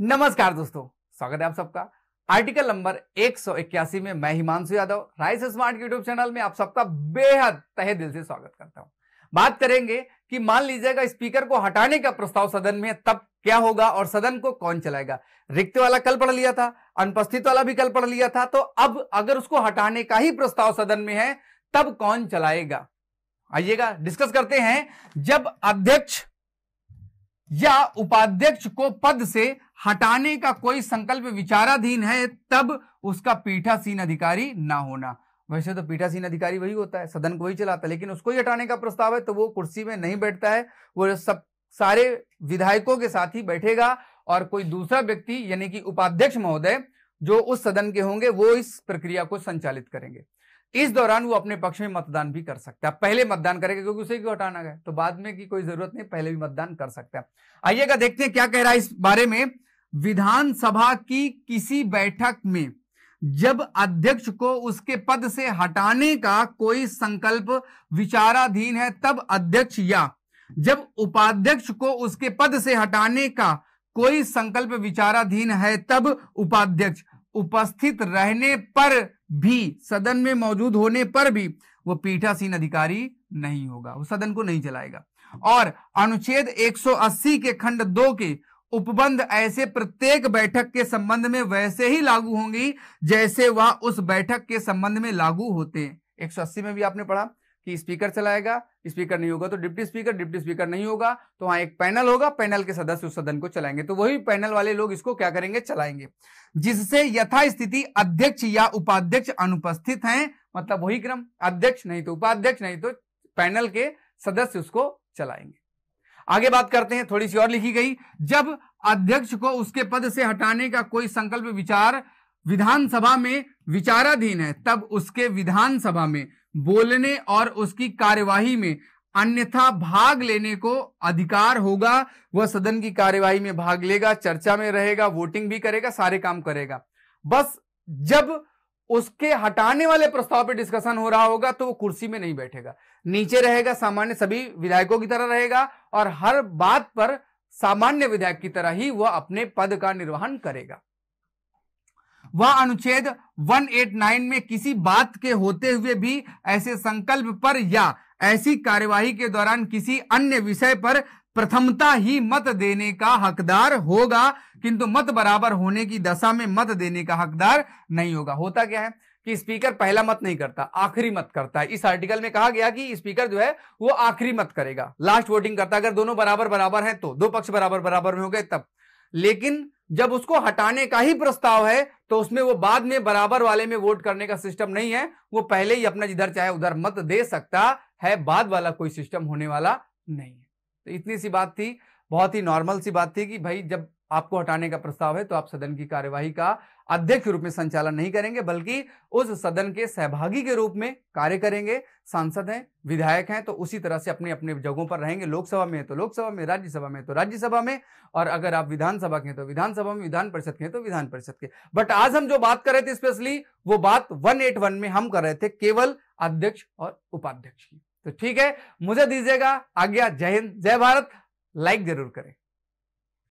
नमस्कार दोस्तों स्वागत है आप सबका आर्टिकल नंबर 181 में मैं Himanshu Yadav rise smart YouTube channel में आप सबका बेहद तहे दिल से स्वागत करता हूं बात करेंगे कि मान लीजिएगा स्पीकर को हटाने का प्रस्ताव सदन में तब क्या होगा और सदन को कौन चलाएगा रिक्त वाला कल पढ़ लिया था अनुपस्थित वाला भी कल पढ़ लिया था तो अब अगर उसको हटाने का ही प्रस्ताव सदन में है तब कौन चलाएगा आइएगा डिस्कस करते हैं जब अध्यक्ष या उपाध्यक्ष को पद से हटाने का कोई संकल्प विचाराधीन है तब उसका पीठासीन अधिकारी ना होना वैसे तो पीठासीन अधिकारी वही होता है सदन को वही चलाता है लेकिन उसको ही हटाने का प्रस्ताव है तो वो कुर्सी में नहीं बैठता है वो सब सारे विधायकों के साथ ही बैठेगा और कोई दूसरा व्यक्ति यानी कि उपाध्यक्ष महोदय जो उस सदन के होंगे वो इस प्रक्रिया को संचालित करेंगे इस दौरान वो अपने पक्ष में मतदान भी कर सकता है पहले मतदान करेगा क्योंकि उसे क्यों हटाना है तो बाद में की कोई जरूरत नहीं पहले भी मतदान कर सकता है आइएगा देखते हैं क्या कह रहा है इस बारे में विधानसभा की किसी बैठक में जब अध्यक्ष को उसके पद से हटाने का कोई संकल्प विचाराधीन है तब अध्यक्ष या जब उपाध्यक्ष को उसके पद से हटाने का कोई संकल्प विचाराधीन है तब उपाध्यक्ष उपस्थित रहने पर भी सदन में मौजूद होने पर भी वह पीठासीन अधिकारी नहीं होगा वो सदन को नहीं चलाएगा और अनुच्छेद 180 के खंड दो के उपबंध ऐसे प्रत्येक बैठक के संबंध में वैसे ही लागू होंगी जैसे वह उस बैठक के संबंध में लागू होते हैं एक में भी आपने पढ़ा कि स्पीकर चलाएगा स्पीकर नहीं होगा तो डिप्टी स्पीकर डिप्टी स्पीकर नहीं होगा तो वहां एक पैनल होगा पैनल के सदस्य उस सदन को चलाएंगे तो वही पैनल वाले लोग इसको क्या करेंगे चलाएंगे जिससे यथास्थिति अध्यक्ष या उपाध्यक्ष अनुपस्थित हैं मतलब वही क्रम अध्यक्ष नहीं तो उपाध्यक्ष नहीं तो पैनल के सदस्य उसको चलाएंगे आगे बात करते हैं थोड़ी सी और लिखी गई जब अध्यक्ष को उसके पद से हटाने का कोई संकल्प विचार विधानसभा में विचाराधीन है तब उसके विधानसभा में बोलने और उसकी कार्यवाही में अन्यथा भाग लेने को अधिकार होगा वह सदन की कार्यवाही में भाग लेगा चर्चा में रहेगा वोटिंग भी करेगा सारे काम करेगा बस जब उसके हटाने वाले प्रस्ताव पे डिस्कशन हो रहा होगा तो वो कुर्सी में नहीं बैठेगा नीचे रहेगा सामान्य सभी विधायकों की तरह रहेगा और हर बात पर सामान्य विधायक की तरह ही वह अपने पद का निर्वहन करेगा वह अनुच्छेद 189 में किसी बात के होते हुए भी ऐसे संकल्प पर या ऐसी कार्यवाही के दौरान किसी अन्य विषय पर प्रथमता ही मत देने का हकदार होगा किंतु मत बराबर होने की दशा में मत देने का हकदार नहीं होगा होता क्या है कि स्पीकर पहला मत नहीं करता आखिरी मत करता है इस आर्टिकल में कहा गया कि स्पीकर जो है वो आखिरी मत करेगा लास्ट वोटिंग करता अगर दोनों बराबर बराबर हैं तो दो पक्ष बराबर बराबर में हो गए तब लेकिन जब उसको हटाने का ही प्रस्ताव है तो उसमें वो बाद में बराबर वाले में वोट करने का सिस्टम नहीं है वो पहले ही अपना जिधर चाहे उधर मत दे सकता है बाद वाला कोई सिस्टम होने वाला नहीं है तो इतनी सी बात थी बहुत ही नॉर्मल सी बात थी कि भाई जब आपको हटाने का प्रस्ताव है तो आप सदन की कार्यवाही का अध्यक्ष रूप में संचालन नहीं करेंगे बल्कि उस सदन के सहभागी के रूप में कार्य करेंगे सांसद हैं विधायक हैं तो उसी तरह से अपने अपने जगहों पर रहेंगे लोकसभा में तो लोकसभा में राज्यसभा में तो राज्यसभा में और अगर आप विधानसभा के हैं तो विधानसभा में विधान परिषद के तो विधान परिषद के बट आज हम जो बात कर रहे थे स्पेशली वो बात वन में हम कर रहे थे केवल अध्यक्ष और उपाध्यक्ष की तो ठीक है मुझे दीजिएगा आज्ञा जय हिंद जय भारत लाइक जरूर करें